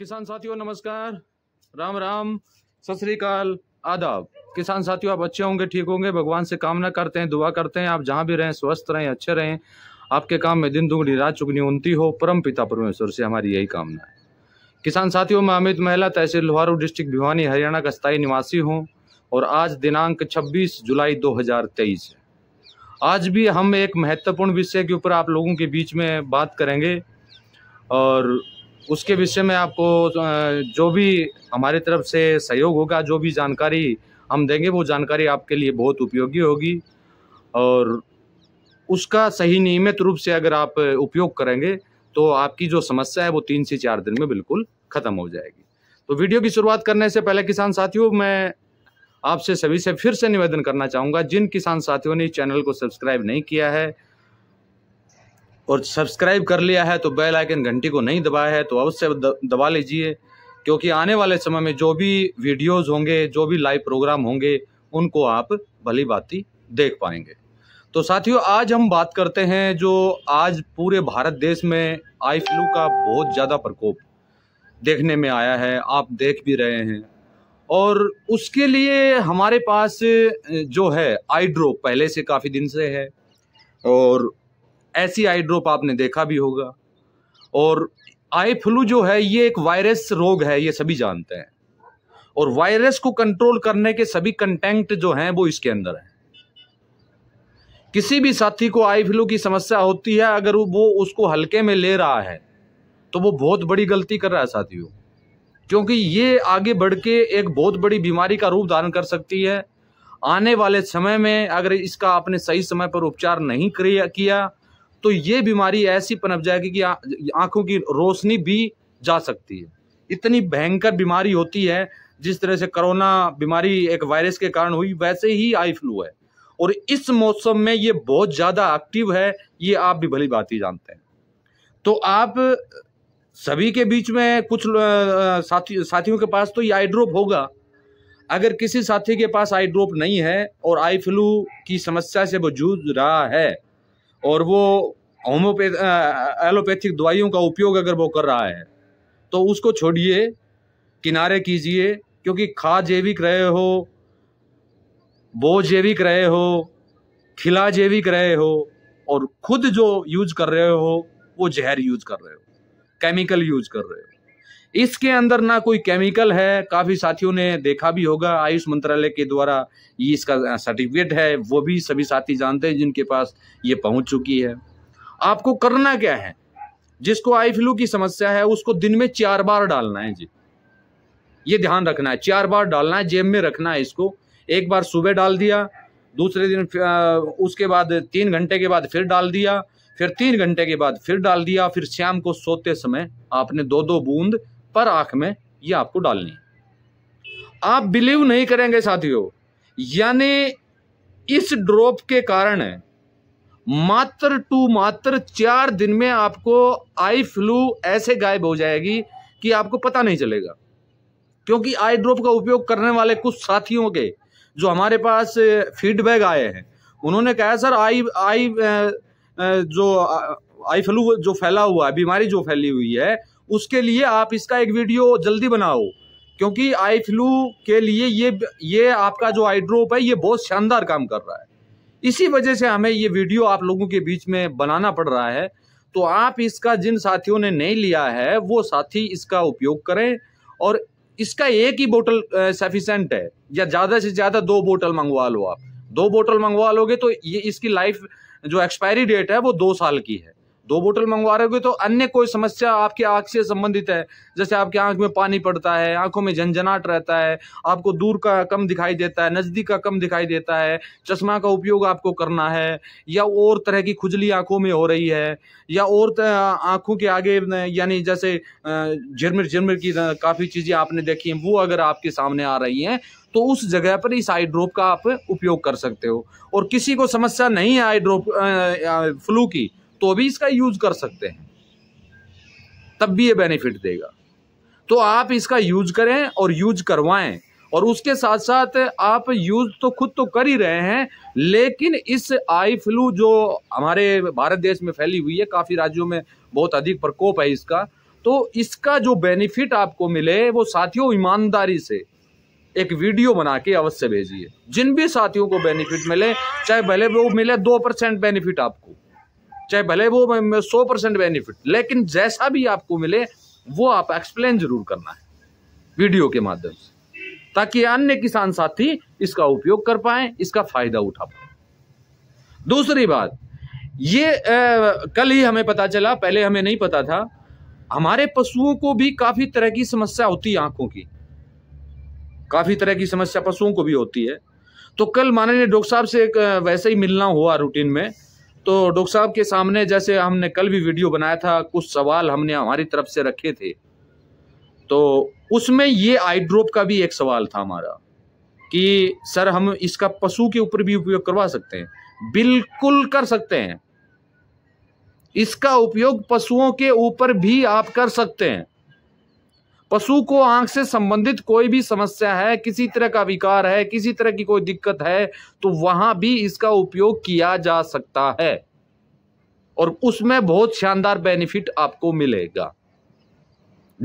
किसान साथियों नमस्कार राम राम सत श्रीकाल आदाब किसान साथियों आप अच्छे होंगे ठीक होंगे भगवान से कामना करते हैं दुआ करते हैं आप जहाँ भी रहें स्वस्थ रहें अच्छे रहें आपके काम में दिन दुगनी रात चुगनी उन्नति हो परम पिता परमेश्वर से हमारी यही कामना है किसान साथियों मैं अमित महिला तहसील लोहारू डिस्ट्रिक्ट भिवानी हरियाणा का स्थायी निवासी हूँ और आज दिनांक छब्बीस जुलाई है आज भी हम एक महत्वपूर्ण विषय के ऊपर आप लोगों के बीच में बात करेंगे और उसके विषय में आपको जो भी हमारे तरफ से सहयोग होगा जो भी जानकारी हम देंगे वो जानकारी आपके लिए बहुत उपयोगी होगी और उसका सही नियमित रूप से अगर आप उपयोग करेंगे तो आपकी जो समस्या है वो तीन से चार दिन में बिल्कुल ख़त्म हो जाएगी तो वीडियो की शुरुआत करने से पहले किसान साथियों मैं आपसे सभी से फिर से निवेदन करना चाहूँगा जिन किसान साथियों ने इस चैनल को सब्सक्राइब नहीं किया है और सब्सक्राइब कर लिया है तो बेल आइकन घंटी को नहीं दबाया है तो अवश्य दबा लीजिए क्योंकि आने वाले समय में जो भी वीडियोस होंगे जो भी लाइव प्रोग्राम होंगे उनको आप भली भांति देख पाएंगे तो साथियों आज हम बात करते हैं जो आज पूरे भारत देश में आई फ्लू का बहुत ज़्यादा प्रकोप देखने में आया है आप देख भी रहे हैं और उसके लिए हमारे पास जो है आईड्रो पहले से काफ़ी दिन से है और ऐसी आई ड्रॉप आपने देखा भी होगा और आई फ्लू जो है ये एक वायरस रोग है ये सभी जानते हैं और वायरस को कंट्रोल करने के सभी कंटेंट जो हैं वो इसके अंदर है किसी भी साथी को आई फ्लू की समस्या होती है अगर वो उसको हल्के में ले रहा है तो वो बहुत बड़ी गलती कर रहा है साथियों क्योंकि ये आगे बढ़ के एक बहुत बड़ी बीमारी का रूप धारण कर सकती है आने वाले समय में अगर इसका आपने सही समय पर उपचार नहीं किया तो ये बीमारी ऐसी पनप जाएगी कि आंखों की रोशनी भी जा सकती है इतनी भयंकर बीमारी होती है जिस तरह से कोरोना बीमारी एक वायरस के कारण हुई वैसे ही आई फ्लू है और इस मौसम में ये बहुत ज़्यादा एक्टिव है ये आप भी भली बात ही जानते हैं तो आप सभी के बीच में कुछ साथी साथियों के पास तो ये आई ड्रॉप होगा अगर किसी साथी के पास आई ड्रॉप नहीं है और आई फ्लू की समस्या से वो जूझ रहा है और वो होम्योपैथ एलोपैथिक दवाइयों का उपयोग अगर वो कर रहा है तो उसको छोड़िए किनारे कीजिए क्योंकि खा जैविक रहे हो बो जैविक रहे हो खिला जैविक रहे हो और खुद जो यूज कर रहे हो वो जहर यूज कर रहे हो केमिकल यूज कर रहे हो इसके अंदर ना कोई केमिकल है काफ़ी साथियों ने देखा भी होगा आयुष मंत्रालय के द्वारा ये इसका सर्टिफिकेट है वो भी सभी साथी जानते हैं जिनके पास ये पहुंच चुकी है आपको करना क्या है जिसको आई फ्लू की समस्या है उसको दिन में चार बार डालना है जी ये ध्यान रखना है चार बार डालना है जेब में रखना है इसको एक बार सुबह डाल दिया दूसरे दिन उसके बाद तीन घंटे के बाद फिर डाल दिया फिर तीन घंटे के बाद फिर डाल दिया फिर शाम को सोते समय आपने दो दो बूंद पर आंख में ये आपको डालनी आप बिलीव नहीं करेंगे साथियों यानी इस ड्रॉप के कारण मात्र टू मात्र चार दिन में आपको आई फ्लू ऐसे गायब हो जाएगी कि आपको पता नहीं चलेगा क्योंकि आई ड्रॉप का उपयोग करने वाले कुछ साथियों के जो हमारे पास फीडबैक आए हैं उन्होंने कहा सर आई आई जो आई फ्लू जो फैला हुआ है बीमारी जो फैली हुई है उसके लिए आप इसका एक वीडियो जल्दी बनाओ क्योंकि आई फ्लू के लिए ये ये आपका जो आई है ये बहुत शानदार काम कर रहा है इसी वजह से हमें ये वीडियो आप लोगों के बीच में बनाना पड़ रहा है तो आप इसका जिन साथियों ने नहीं लिया है वो साथी इसका उपयोग करें और इसका एक ही बोतल सफिशेंट है या ज़्यादा से ज़्यादा दो बोतल मंगवा लो आप दो बोतल मंगवा लोगे तो ये इसकी लाइफ जो एक्सपायरी डेट है वो दो साल की है दो बोतल मंगवा रहे हो तो अन्य कोई समस्या आपकी आंख से संबंधित है जैसे आपके आंख में पानी पड़ता है आंखों में झंझनाट रहता है आपको दूर का कम दिखाई देता है नज़दीक का कम दिखाई देता है चश्मा का उपयोग आपको करना है या और तरह की खुजली आंखों में हो रही है या और आंखों के आगे यानी जैसे झिरमिर झिरमिर की काफ़ी चीज़ें आपने देखी है वो अगर आपके सामने आ रही हैं तो उस जगह पर इस आई ड्रॉप का आप उपयोग कर सकते हो और किसी को समस्या नहीं है आई ड्रॉप फ्लू की तो भी इसका यूज कर सकते हैं तब भी ये बेनिफिट देगा तो आप इसका यूज करें और यूज करवाएं और उसके साथ साथ आप यूज तो खुद तो कर ही रहे हैं लेकिन इस आई फ्लू जो हमारे भारत देश में फैली हुई है काफ़ी राज्यों में बहुत अधिक प्रकोप है इसका तो इसका जो बेनिफिट आपको मिले वो साथियों ईमानदारी से एक वीडियो बना के अवश्य भेजिए जिन भी साथियों को बेनिफिट मिले चाहे भले वो मिले दो परसेंट बेनिफिट आपको चाहे भले वो सौ परसेंट बेनिफिट लेकिन जैसा भी आपको मिले वो आप एक्सप्लेन जरूर करना है वीडियो के माध्यम से ताकि अन्य किसान साथी इसका उपयोग कर पाए इसका फायदा उठा पाए दूसरी बात ये ए, कल ही हमें पता चला पहले हमें नहीं पता था हमारे पशुओं को भी काफी तरह की समस्या होती है आंखों की काफी तरह की समस्या पशुओं को भी होती है तो कल माननीय डॉक्टर साहब से एक वैसे ही मिलना हुआ रूटीन में तो डॉक्टर साहब के सामने जैसे हमने कल भी वीडियो बनाया था कुछ सवाल हमने हमारी तरफ से रखे थे तो उसमें ये आई ड्रॉप का भी एक सवाल था हमारा कि सर हम इसका पशु के ऊपर भी उपयोग करवा सकते हैं बिल्कुल कर सकते हैं इसका उपयोग पशुओं के ऊपर भी आप कर सकते हैं पशु को आंख से संबंधित कोई भी समस्या है किसी तरह का विकार है किसी तरह की कोई दिक्कत है तो वहां भी इसका उपयोग किया जा सकता है और उसमें बहुत शानदार बेनिफिट आपको मिलेगा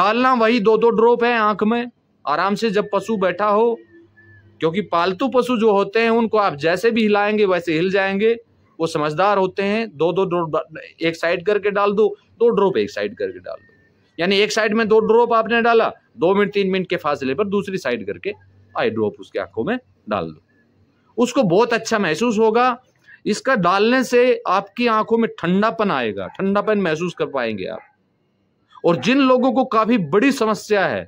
डालना वही दो दो ड्रॉप है आंख में आराम से जब पशु बैठा हो क्योंकि पालतू पशु जो होते हैं उनको आप जैसे भी हिलाएंगे वैसे हिल जाएंगे वो समझदार होते हैं दो दो ड्रॉप एक साइड करके डाल दो दो ड्रॉप एक साइड करके डाल दो यानी एक साइड में दो ड्रॉप आपने डाला दो मिनट तीन मिनट के फासले पर दूसरी साइड करके आई ड्रॉप उसकी आंखों में डाल दो उसको बहुत अच्छा महसूस होगा इसका डालने से आपकी आंखों में ठंडापन आएगा ठंडापन महसूस कर पाएंगे आप और जिन लोगों को काफी बड़ी समस्या है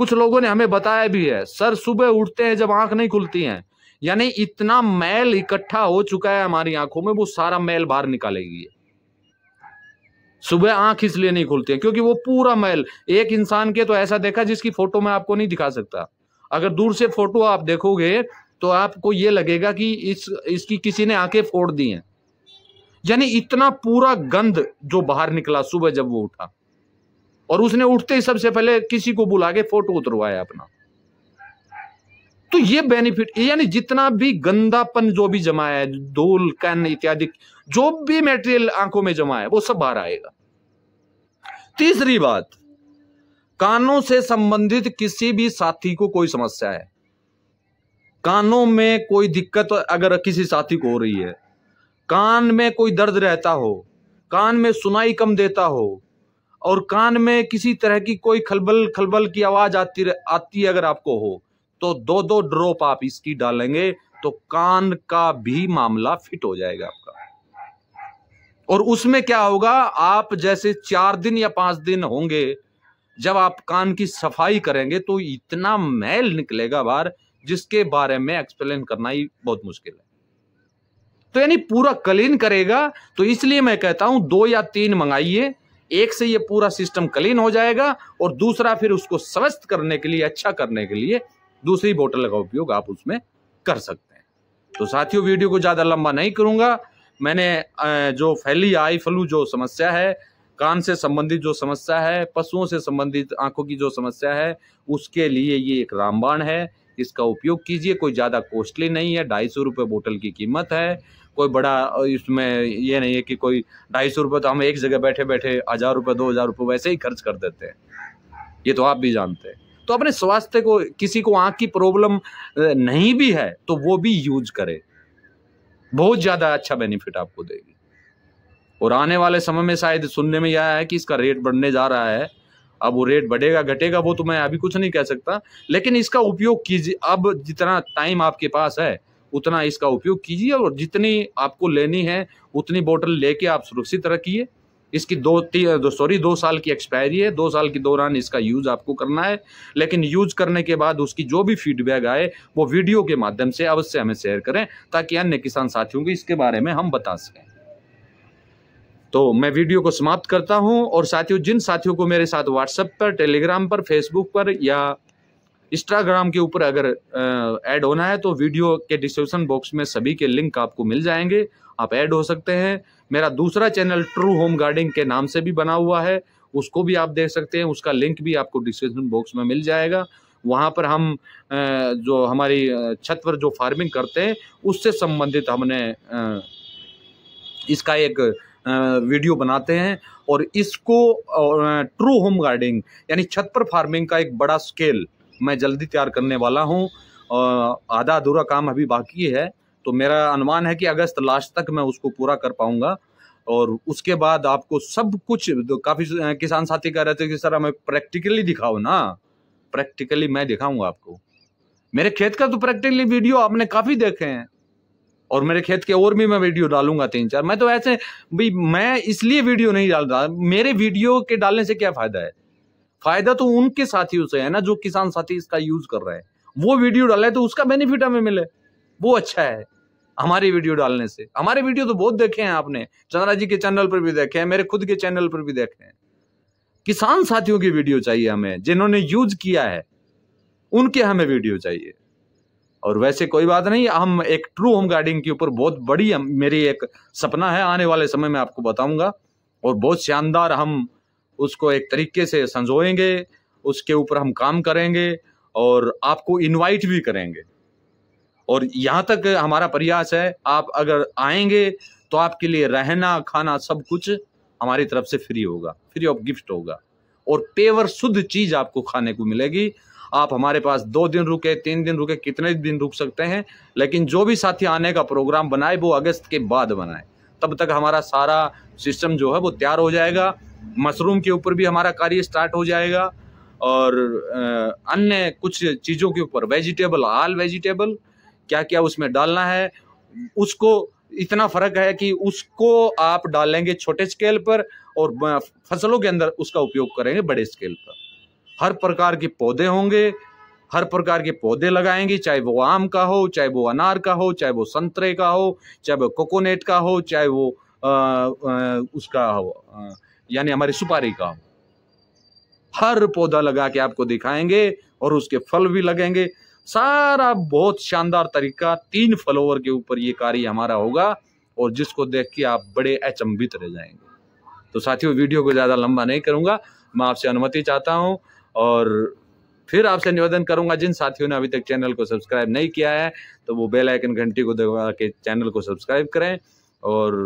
कुछ लोगों ने हमें बताया भी है सर सुबह उठते हैं जब आंख नहीं खुलती है यानी इतना मैल इकट्ठा हो चुका है हमारी आंखों में वो सारा मैल बाहर निकालेगी सुबह आंख इसलिए नहीं खुलती है क्योंकि वो पूरा महल एक इंसान के तो ऐसा देखा जिसकी फोटो मैं आपको नहीं दिखा सकता अगर दूर से फोटो आप देखोगे तो आपको ये लगेगा कि इस इसकी किसी ने आंखें फोड़ दी हैं यानी इतना पूरा गंध जो बाहर निकला सुबह जब वो उठा और उसने उठते ही सबसे पहले किसी को बुला के फोटो उतरवाया अपना तो ये बेनिफिट यानी जितना भी गंदापन जो भी जमा है धूल कन इत्यादि जो भी मेटेरियल आंखों में जमा है वो सब बाहर आएगा तीसरी बात कानों से संबंधित किसी भी साथी को कोई समस्या है कानों में कोई दिक्कत अगर किसी साथी को हो रही है कान में कोई दर्द रहता हो कान में सुनाई कम देता हो और कान में किसी तरह की कोई खलबल खलबल की आवाज आती आती अगर आपको हो तो दो दो ड्रॉप आप इसकी डालेंगे तो कान का भी मामला फिट हो जाएगा आपका और उसमें क्या होगा आप जैसे चार दिन या पांच दिन होंगे जब आप कान की सफाई करेंगे तो इतना मैल निकलेगा बाहर जिसके बारे में एक्सप्लेन करना ही बहुत मुश्किल है तो यानी पूरा क्लीन करेगा तो इसलिए मैं कहता हूं दो या तीन मंगाइए एक से ये पूरा सिस्टम क्लीन हो जाएगा और दूसरा फिर उसको स्वस्थ करने के लिए अच्छा करने के लिए दूसरी बोतल का उपयोग आप उसमें कर सकते हैं तो साथियों वीडियो को ज़्यादा लंबा नहीं करूँगा मैंने जो फैली आई फ्लू जो समस्या है कान से संबंधित जो समस्या है पशुओं से संबंधित आंखों की जो समस्या है उसके लिए ये एक रामबाण है इसका उपयोग कीजिए कोई ज़्यादा कॉस्टली नहीं है ढाई सौ रुपये बोटल की कीमत है कोई बड़ा इसमें ये नहीं है कि कोई ढाई सौ रुपये तो हम एक जगह बैठे बैठे हज़ार रुपये दो हज़ार रुपये वैसे ही खर्च कर देते हैं ये तो आप भी जानते हैं तो अपने स्वास्थ्य को किसी को आंख की प्रॉब्लम नहीं भी है तो वो भी यूज करे बहुत ज़्यादा अच्छा बेनिफिट आपको देगी और आने वाले समय में शायद सुनने में यह है कि इसका रेट बढ़ने जा रहा है अब वो रेट बढ़ेगा घटेगा वो तो मैं अभी कुछ नहीं कह सकता लेकिन इसका उपयोग कीजिए अब जितना टाइम आपके पास है उतना इसका उपयोग कीजिए और जितनी आपको लेनी है उतनी बोतल लेके आप सुरक्षित रखिए इसकी दो दो सॉरी दो साल की एक्सपायरी है दो साल के दौरान इसका यूज़ आपको करना है लेकिन यूज़ करने के बाद उसकी जो भी फीडबैक आए वो वीडियो के माध्यम से अवश्य हमें शेयर करें ताकि अन्य किसान साथियों को इसके बारे में हम बता सकें तो मैं वीडियो को समाप्त करता हूं और साथियों जिन साथियों को मेरे साथ व्हाट्सएप पर टेलीग्राम पर फेसबुक पर या इंस्टाग्राम के ऊपर अगर ऐड होना है तो वीडियो के डिस्क्रिप्शन बॉक्स में सभी के लिंक आपको मिल जाएंगे आप ऐड हो सकते हैं मेरा दूसरा चैनल ट्रू होम गार्डिंग के नाम से भी बना हुआ है उसको भी आप देख सकते हैं उसका लिंक भी आपको डिस्क्रिप्शन बॉक्स में मिल जाएगा वहाँ पर हम जो हमारी छत पर जो फार्मिंग करते हैं उससे संबंधित हमने इसका एक वीडियो बनाते हैं और इसको ट्रू होम गार्डिंग यानी छत पर फार्मिंग का एक बड़ा स्केल मैं जल्दी तैयार करने वाला हूँ आधा अधूरा काम अभी बाकी है तो मेरा अनुमान है कि अगस्त लास्ट तक मैं उसको पूरा कर पाऊंगा और उसके बाद आपको सब कुछ तो काफ़ी किसान साथी कह रहे थे कि सर हमें प्रैक्टिकली दिखाओ ना प्रैक्टिकली मैं दिखाऊंगा आपको मेरे खेत का तो प्रैक्टिकली वीडियो आपने काफ़ी देखे हैं और मेरे खेत के और भी मैं वीडियो डालूंगा तीन चार मैं तो ऐसे भाई मैं इसलिए वीडियो नहीं डाल रहा मेरे वीडियो के डालने से क्या फ़ायदा है फायदा तो उनके साथियों से है ना जो किसान साथी इसका यूज कर रहे हैं वो वीडियो डाले तो उसका बेनिफिट हमें मिले वो अच्छा है हमारी वीडियो डालने से हमारे वीडियो तो बहुत देखे हैं आपने चंद्रा जी के चैनल पर भी देखे हैं मेरे खुद के चैनल पर भी देखे हैं किसान साथियों की वीडियो चाहिए हमें जिन्होंने यूज किया है उनके हमें वीडियो चाहिए और वैसे कोई बात नहीं हम एक ट्रू होम गार्डिंग के ऊपर बहुत बड़ी मेरी एक सपना है आने वाले समय में आपको बताऊंगा और बहुत शानदार हम उसको एक तरीके से संजोएंगे उसके ऊपर हम काम करेंगे और आपको इनवाइट भी करेंगे और यहाँ तक हमारा प्रयास है आप अगर आएंगे तो आपके लिए रहना खाना सब कुछ हमारी तरफ से फ्री होगा फ्री ऑफ गिफ्ट होगा और पेवर शुद्ध चीज़ आपको खाने को मिलेगी आप हमारे पास दो दिन रुके तीन दिन रुके कितने दिन रुक सकते हैं लेकिन जो भी साथी आने का प्रोग्राम बनाए वो अगस्त के बाद बनाए तब तक हमारा सारा सिस्टम जो है वो तैयार हो जाएगा मशरूम के ऊपर भी हमारा कार्य स्टार्ट हो जाएगा और अन्य कुछ चीज़ों के ऊपर वेजिटेबल आल वेजिटेबल क्या क्या उसमें डालना है उसको इतना फ़र्क है कि उसको आप डालेंगे छोटे स्केल पर और फसलों के अंदर उसका उपयोग करेंगे बड़े स्केल पर हर प्रकार के पौधे होंगे हर प्रकार के पौधे लगाएंगे चाहे वो आम का हो चाहे वो अनार का हो चाहे वो संतरे का हो चाहे वो कोकोनेट का हो चाहे वो आ, आ, उसका हो आ, यानी हमारी सुपारी का हर पौधा लगा के आपको दिखाएंगे और उसके फल भी लगेंगे सारा बहुत शानदार तरीका तीन फ्लोवर के ऊपर ये कार्य हमारा होगा और जिसको देख के आप बड़े अचंभित रह जाएंगे तो साथियों वीडियो को ज़्यादा लंबा नहीं करूंगा मैं आपसे अनुमति चाहता हूँ और फिर आपसे निवेदन करूंगा जिन साथियों ने अभी तक चैनल को सब्सक्राइब नहीं किया है तो वो बेल आइकन घंटी को दबा के चैनल को सब्सक्राइब करें और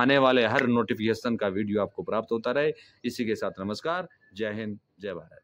आने वाले हर नोटिफिकेशन का वीडियो आपको प्राप्त होता रहे इसी के साथ नमस्कार जय हिंद जय भारत